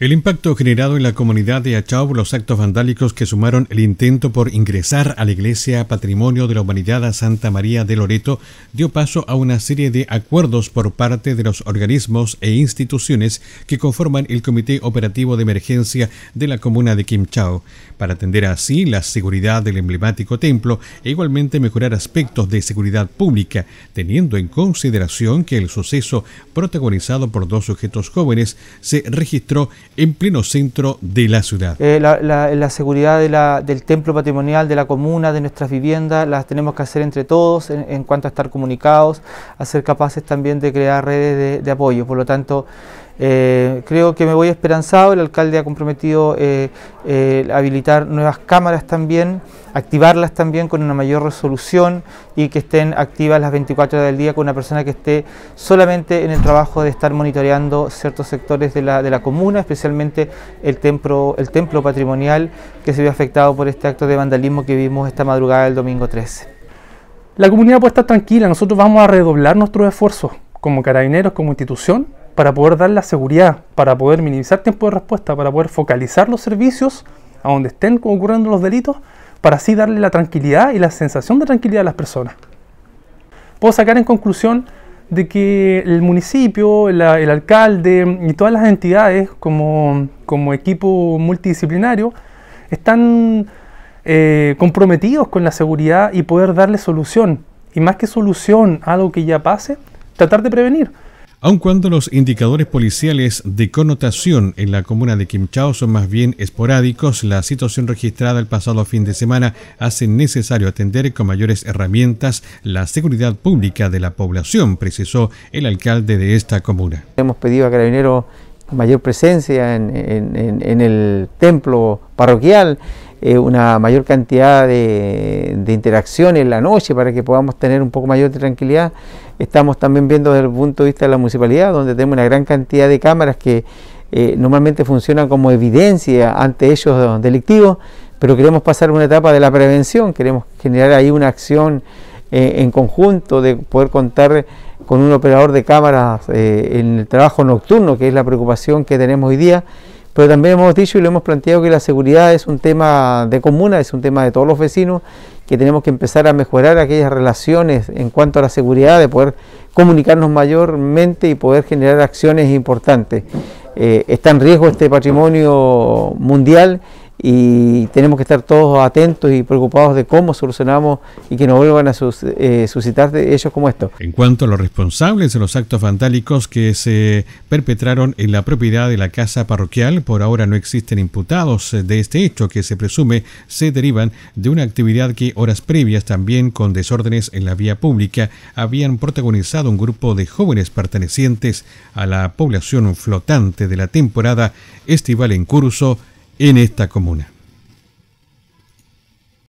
El impacto generado en la comunidad de Achau por los actos vandálicos que sumaron el intento por ingresar a la Iglesia Patrimonio de la Humanidad a Santa María de Loreto dio paso a una serie de acuerdos por parte de los organismos e instituciones que conforman el Comité Operativo de Emergencia de la comuna de Quimchao, para atender así la seguridad del emblemático templo e igualmente mejorar aspectos de seguridad pública, teniendo en consideración que el suceso protagonizado por dos sujetos jóvenes se registró en pleno centro de la ciudad. Eh, la, seguridad del templo patrimonial, de la comuna, de nuestras viviendas, las tenemos que hacer entre todos en, cuanto a estar comunicados, a ser capaces también de crear redes de, de apoyo. Por lo tanto, eh, creo que me voy esperanzado, el alcalde ha comprometido eh, eh, habilitar nuevas cámaras también, activarlas también con una mayor resolución y que estén activas las 24 horas del día con una persona que esté solamente en el trabajo de estar monitoreando ciertos sectores de la, comuna, especialmente el templo, el templo patrimonial que se vio afectado por este acto de vandalismo que vimos esta madrugada del domingo 13. La comunidad puede estar tranquila, nosotros vamos a redoblar nuestros esfuerzos como carabineros, como institución, para poder dar la seguridad, para poder minimizar tiempo de respuesta, para poder focalizar los servicios a donde estén ocurriendo los delitos, para así darle la tranquilidad y la sensación de tranquilidad a las personas. Puedo sacar en conclusión de que el municipio, el alcalde y todas las entidades como, equipo multidisciplinario están eh, comprometidos con la seguridad y poder darle solución. Y más que solución a algo que ya pase, tratar de prevenir aun cuando los indicadores policiales de connotación en la comuna de Quimchao son más bien esporádicos, la situación registrada el pasado fin de semana hace necesario atender con mayores herramientas la seguridad pública de la población, precisó el alcalde de esta comuna. Hemos pedido a Carabineros mayor presencia en, en el templo parroquial, eh, una mayor cantidad de, interacciones en la noche para que podamos tener un poco mayor tranquilidad. Estamos también viendo desde el punto de vista de la municipalidad, donde tenemos una gran cantidad de cámaras que eh, normalmente funcionan como evidencia ante ellos delictivos, pero queremos pasar una etapa de la prevención, queremos generar ahí una acción eh, en conjunto de poder contar con un operador de cámaras en el trabajo nocturno, que es la preocupación que tenemos hoy día pero también hemos dicho y lo hemos planteado que la seguridad es un tema de comuna, es un tema de todos los vecinos, que tenemos que empezar a mejorar aquellas relaciones en cuanto a la seguridad, de poder comunicarnos mayormente y poder generar acciones importantes. Eh, está en riesgo este patrimonio mundial y tenemos que estar todos atentos y preocupados de cómo solucionamos y que no vuelvan a eh, suscitar de ellos como esto. En cuanto a los responsables de los actos vandálicos que se perpetraron en la propiedad de la casa parroquial, por ahora no existen imputados de este hecho que se presume se derivan de una actividad que horas previas también con desórdenes en la vía pública habían protagonizado un grupo de jóvenes pertenecientes a la población flotante de la temporada estival en curso en esta comuna.